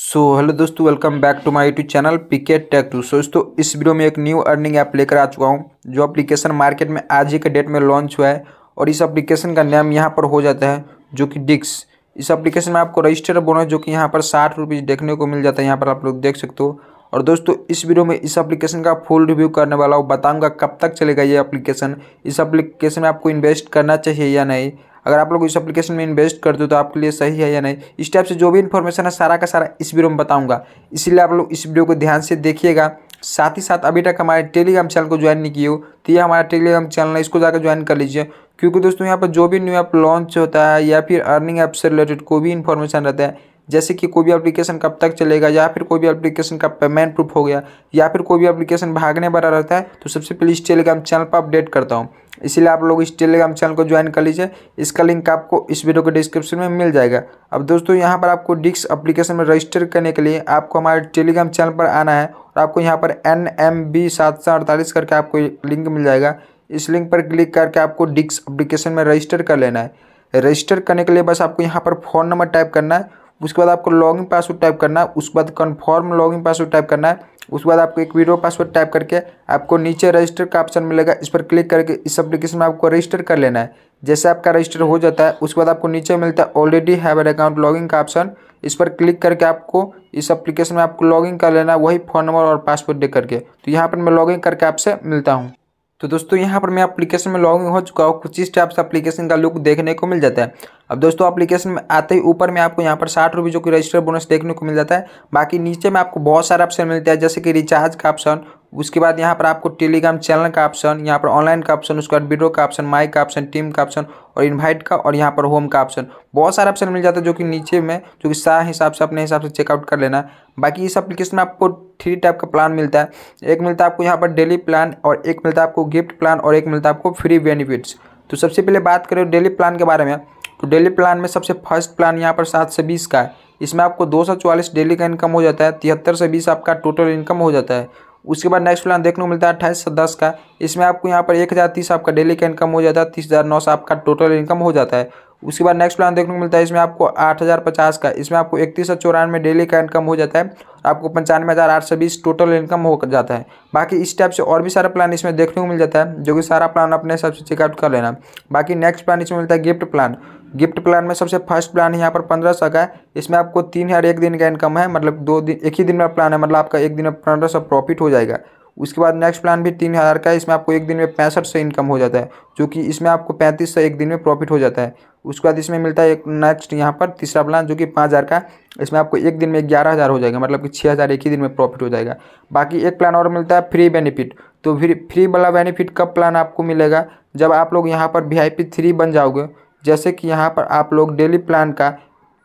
सो hello दोस्तों welcome back to my YouTube channel PK tech two so दोस्तों इस video में एक न्यू अर्निंग ऐप लेकर आ चुका हूँ जो एप्लीकेशन मार्केट में आज ही के डेट में लॉन्च हुआ है और इस एप्लीकेशन का नाम यहाँ पर हो जाता है जो कि डिक्स इस एप्लीकेशन में आपको रजिस्टर बोनस जो कि यहाँ पर साठ रुपीज़ देखने को मिल जाता है यहाँ पर आप लोग देख सकते हो और दोस्तों इस वीडियो में इस एप्लीकेशन का फुल रिव्यू करने वाला हूँ बताऊँगा कब तक चलेगा ये अप्लीकेशन इस एप्लीकेशन में आपको इन्वेस्ट करना चाहिए या नहीं अगर आप लोग इस एप्लीकेशन में इन्वेस्ट करते हो तो आपके लिए सही है या नहीं इस टाइप से जो भी इन्फॉर्मेशन है सारा का सारा इस वीडियो में बताऊंगा इसीलिए आप लोग इस वीडियो को ध्यान से देखिएगा साथ ही साथ अभी तक हमारे टेलीग्राम चैनल को ज्वाइन नहीं किए हो तो ये हमारा टेलीग्राम चैनल है इसको जाकर ज्वाइन कर लीजिए क्योंकि दोस्तों यहाँ पर जो भी न्यू ऐप लॉन्च होता है या फिर अर्निंग ऐप से रिलेटेड कोई भी इन्फॉर्मेशन रहता है जैसे कि कोई भी एप्लीकेशन कब तक चलेगा या फिर कोई भी एप्लीकेशन का पेमेंट प्रूफ हो गया या फिर कोई भी एप्लीकेशन भागने वाला रहता है तो सबसे पहले इस टेलीग्राम चैनल पर अपडेट करता हूँ इसीलिए आप लोग इस टेलीग्राम चैनल को ज्वाइन कर लीजिए इसका लिंक आपको इस वीडियो के डिस्क्रिप्शन में मिल जाएगा अब दोस्तों यहाँ पर आपको डिक्स अप्लीकेशन में रजिस्टर करने के लिए आपको हमारे टेलीग्राम चैनल पर आना है और आपको यहाँ पर एन एम बी सात सौ अड़तालीस करके आपको लिंक मिल जाएगा इस लिंक पर क्लिक करके आपको डिक्स अप्लीकेशन में रजिस्टर कर लेना है रजिस्टर करने के लिए बस आपको यहाँ पर फ़ोन नंबर टाइप करना है उसके बाद आपको लॉगिन पासवर्ड टाइप करना है उसके बाद कन्फर्म लॉगिन पासवर्ड टाइप करना है उसके बाद आपको एक वीडियो पासवर्ड टाइप करके आपको नीचे रजिस्टर का ऑप्शन मिलेगा इस पर क्लिक करके इस एप्लीकेशन में आपको रजिस्टर कर लेना है जैसे आपका रजिस्टर हो जाता है उसके बाद आपको नीचे मिलता है already have an account logging का ऑप्शन इस पर क्लिक करके आपको इस एप्लीकेशन में आपको लॉगिन कर लेना है वही फ़ोन नंबर और पासवर्ड दे करके तो यहाँ पर मैं इन करके आपसे मिलता हूँ तो दोस्तों यहाँ पर मैं एप्लीकेशन में लॉगिन हो चुका हूँ कुछ इस टाइप से एप्लीकेशन का लुक देखने को मिल जाता है अब दोस्तों एप्लीकेशन में आते ही ऊपर में आपको यहाँ पर साठ रुपये जो कि रजिस्टर बोनस देखने को मिल जाता है बाकी नीचे में आपको बहुत सारा ऑप्शन मिलता है जैसे कि रिचार्ज का ऑप्शन उसके बाद यहाँ पर आपको टेलीग्राम चैनल का ऑप्शन यहाँ पर ऑनलाइन का ऑप्शन उसके बाद वीडियो का ऑप्शन माइक का ऑप्शन टीम का ऑप्शन और इनवाइट का और यहाँ पर होम का ऑप्शन बहुत सारा ऑप्शन मिल जाता है जो कि नीचे में जो कि सारा हिसाब से अपने हिसाब से चेकआउट कर लेना है बाकी इस एप्लीकेशन में आपको थ्री टाइप का प्लान मिलता है एक मिलता है आपको यहाँ पर डेली प्लान और एक मिलता है आपको गिफ्ट प्लान और एक मिलता है आपको फ्री बेनिफिट्स तो सबसे पहले बात करें डेली प्लान के बारे में तो डेली प्लान में सबसे फर्स्ट प्लान यहाँ पर सात से बीस का है इसमें आपको दो सौ चौवालीस डेली का इनकम हो जाता है तिहत्तर से बीस आपका टोटल इनकम हो जाता है उसके बाद नेक्स्ट प्लान देखने को मिलता है अट्ठाईस से दस का इसमें आपको यहाँ पर एक हज़ार तीस आपका डेली का इनकम हो जाता है तीस हज़ार नौ सौ आपका टोटल इनकम हो जाता है उसके बाद नेक्स्ट प्लान देखने को मिलता है इसमें आपको आठ हज़ार पचास का इसमें आपको इकतीस सौ चौरानवे डेली का इनकम हो जाता है आपको पंचानवे हज़ार आठ सौ बीस टोटल इनकम हो जाता है बाकी इस टाइप से और भी सारा प्लान इसमें देखने को मिल जाता है जो कि सारा प्लान अपने हिसाब से चेकआउट कर लेना बाकी नेक्स्ट प्लान इसमें मिलता है गिफ्ट प्लान गिफ्ट प्लान में सबसे फर्स्ट प्लान यहाँ पर पंद्रह सौ का है इसमें आपको तीन हज़ार एक दिन का इनकम है मतलब दो दिन एक ही दिन में प्लान है मतलब आपका एक दिन में पंद्रह सौ प्रॉफिट हो जाएगा उसके बाद नेक्स्ट प्लान भी तीन हज़ार का है इसमें आपको एक दिन में पैंसठ सौ इनकम हो जाता है जो कि इसमें आपको पैंतीस सौ एक दिन में प्रॉफिट हो जाता है उसके बाद इसमें मिलता है एक नेक्स्ट यहाँ पर तीसरा प्लान जो कि पाँच हज़ार का इसमें आपको एक दिन में ग्यारह हज़ार हो जाएगा मतलब कि छः हज़ार एक ही दिन में प्रॉफिट हो जाएगा बाकी एक प्लान और मिलता है फ्री बेनिफिट तो फिर फ्री वाला बेनिफिट कब प्लान आपको मिलेगा जब आप लोग यहाँ पर वी आई पी थ्री बन जाओगे जैसे कि यहाँ पर आप लोग डेली प्लान का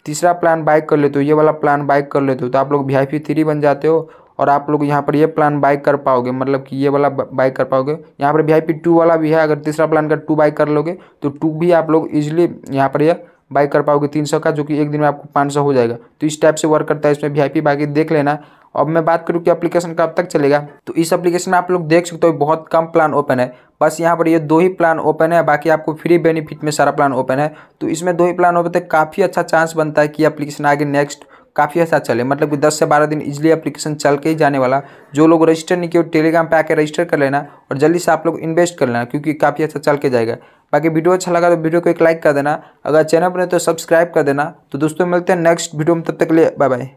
तीसरा प्लान बाइक कर लेते हो ये वाला प्लान बाइक कर लेते हो तो आप लोग वी आई पी थ्री बन जाते हो और आप लोग यहाँ पर ये प्लान बाइक कर पाओगे मतलब कि ये वाला बाइक कर पाओगे यहाँ पर वी आई पी टू वाला भी है अगर तीसरा प्लान का टू बाइक कर लोगे तो टू भी आप लोग इजिली यहाँ पर यह बाइक कर पाओगे तीन सौ का जो कि एक दिन में आपको पाँच सौ हो जाएगा तो इस टाइप से वर्क करता है इसमें वी आई पी बाकी देख लेना अब मैं बात करूँ कि एप्लीकेशन कब तक चलेगा तो इस एप्लीकेशन में आप लोग देख सकते हो बहुत कम प्लान ओपन है बस यहाँ पर ये दो ही प्लान ओपन है बाकी आपको फ्री बेनिफिट में सारा प्लान ओपन है तो इसमें दो ही प्लान ओपन है काफ़ी अच्छा चांस बनता है कि एप्लीकेशन आगे नेक्स्ट काफ़ी अच्छा चले मतलब कि 10 से 12 दिन इजली एप्लीकेशन चल के ही जाने वाला जो लोग रजिस्टर नहीं किए टेलीग्राम पे आकर रजिस्टर कर लेना और जल्दी से आप लोग इन्वेस्ट कर लेना क्योंकि काफ़ी अच्छा चल के जाएगा बाकी वीडियो अच्छा लगा तो वीडियो को एक लाइक कर देना अगर चैनल पर नहीं तो सब्सक्राइब कर देना तो दोस्तों मिलते हैं नेक्स्ट वीडियो में तब तक के लिए बाय बाय